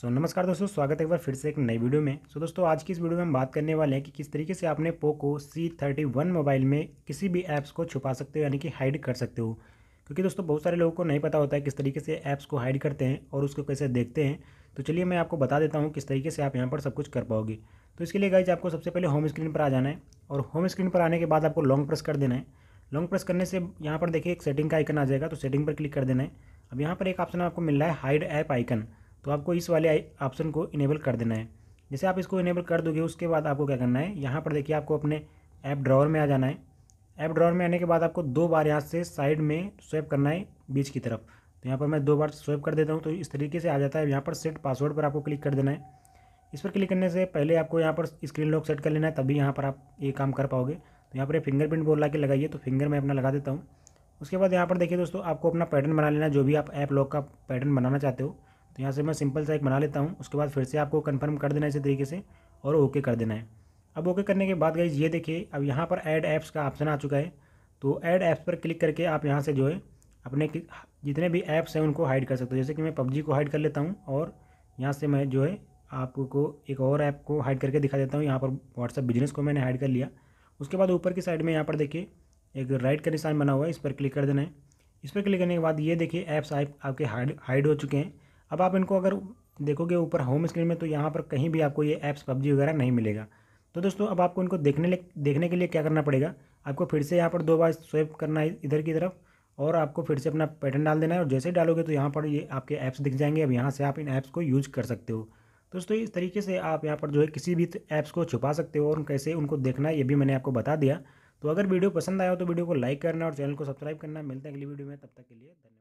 सो so, नमस्कार दोस्तों स्वागत है एक बार फिर से एक नई वीडियो में सो so, दोस्तों आज की इस वीडियो में हम बात करने वाले हैं कि किस तरीके से आपने Poco C thirty one mobile में किसी भी ऐप्स को छुपा सकते हो यानी कि हाइड कर सकते हो क्योंकि दोस्तों बहुत सारे लोगों को नहीं पता होता है किस तरीके से ऐप्स को हाइड करते हैं और उसको कैसे देखते हैं तो चलिए मैं आपको बता देता हूँ किस तरीके से आप यहाँ पर सब कुछ कर पाओगे तो इसके लिए गाइज आपको सबसे पहले होम स्क्रीन पर आ जाना है और होम स्क्रीन पर आने के बाद आपको लॉन्ग प्रेस कर देना है लॉन्ग प्रेस करने से यहाँ पर देखिए एक सेटिंग का आइकन आ जाएगा तो सेटिंग पर क्लिक कर देना है अब यहाँ पर एक ऑप्शन आपको मिल रहा है हाइड ऐप आइकन तो आपको इस वाले ऑप्शन को इनेबल कर देना है जैसे आप इसको इनेबल कर दोगे उसके बाद आपको क्या करना है यहाँ पर देखिए आपको अपने ऐप ड्रॉवर में आ जाना है ऐप ड्रॉवर में आने के बाद आपको दो बार यहाँ से साइड में स्वैप करना है बीच की तरफ तो यहाँ पर मैं दो बार स्वैप कर देता हूँ तो इस तरीके से आ जाता है यहाँ पर सेट पासवर्ड पर आपको क्लिक कर देना है इस पर क्लिक करने से पहले आपको यहाँ पर स्क्रीन लॉक सेट कर लेना है तभी यहाँ पर आप ये काम कर पाओगे तो यहाँ पर फिंगरप्रिंट बोल ला के लगाइए तो फिंगर मैं अपना लगा देता हूँ उसके बाद यहाँ पर देखिए दोस्तों आपको अपना पैटर्न बना लेना है जो भी आप ऐप लॉक का पैटर्न बनाना चाहते हो तो यहाँ से मैं सिंपल सा एक बना लेता हूँ उसके बाद फिर से आपको कन्फर्म कर देना है इसी तरीके से और ओके कर देना है अब ओके करने के बाद गई ये देखिए अब यहाँ पर ऐड ऐप्स का ऑप्शन आ चुका है तो ऐड ऐप्स पर क्लिक करके आप यहाँ से जो है अपने जितने भी ऐप्स हैं उनको हाइड कर सकते हो जैसे कि मैं पबजी को हाइड कर लेता हूँ और यहाँ से मैं जो है आपको एक और ऐप को हाइड करके दिखा देता हूँ यहाँ पर व्हाट्सअप बिजनेस को मैंने हाइड कर लिया उसके बाद ऊपर की साइड में यहाँ पर देखिए एक राइट का निशान बना हुआ है इस पर क्लिक कर देना है इस पर क्लिक करने के बाद ये देखिए ऐप्स आपके हाइड हाइड हो चुके हैं अब आप इनको अगर देखोगे ऊपर होम स्क्रीन में तो यहाँ पर कहीं भी आपको ये ऐप्स पबजी वगैरह नहीं मिलेगा तो दोस्तों अब आपको इनको देखने देखने के लिए क्या करना पड़ेगा आपको फिर से यहाँ पर दो बार स्वेप करना है इधर की तरफ और आपको फिर से अपना पैटर्न डाल देना है और जैसे डालोगे तो यहाँ पर ये आपके ऐप्स दिख जाएंगे अब यहाँ से आप इन ऐप्स को यूज़ कर सकते हो दोस्तों इस तरीके से आप यहाँ पर जो है किसी भी ऐप्स को छुपा सकते हो और कैसे उनको देखना है ये भी मैंने आपको बता दिया तो अगर वीडियो पसंद आया हो तो वीडियो को लाइक करना और चैनल को सब्सक्राइब करना मिलता है अगली वीडियो में तब तक के लिए धन्यवाद